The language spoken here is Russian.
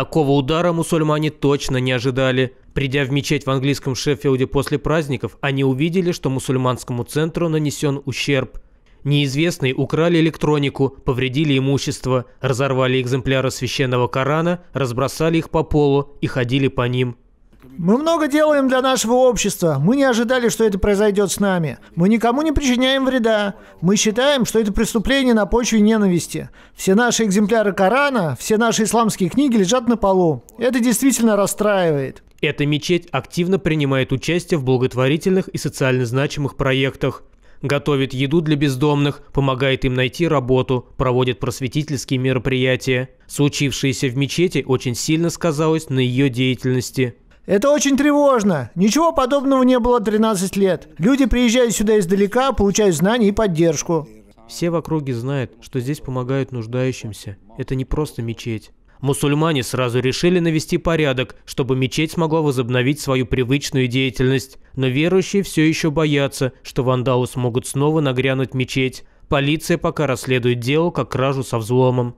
Такого удара мусульмане точно не ожидали. Придя в мечеть в английском Шеффилде после праздников, они увидели, что мусульманскому центру нанесен ущерб. Неизвестные украли электронику, повредили имущество, разорвали экземпляры священного Корана, разбросали их по полу и ходили по ним. Мы много делаем для нашего общества. Мы не ожидали, что это произойдет с нами. Мы никому не причиняем вреда. Мы считаем, что это преступление на почве ненависти. Все наши экземпляры Корана, все наши исламские книги лежат на полу. Это действительно расстраивает. Эта мечеть активно принимает участие в благотворительных и социально значимых проектах. Готовит еду для бездомных, помогает им найти работу, проводит просветительские мероприятия. Случившееся в мечети очень сильно сказалось на ее деятельности. Это очень тревожно. Ничего подобного не было 13 лет. Люди приезжают сюда издалека, получают знания и поддержку. Все в округе знают, что здесь помогают нуждающимся. Это не просто мечеть. Мусульмане сразу решили навести порядок, чтобы мечеть смогла возобновить свою привычную деятельность. Но верующие все еще боятся, что вандалы смогут снова нагрянуть мечеть. Полиция пока расследует дело как кражу со взломом.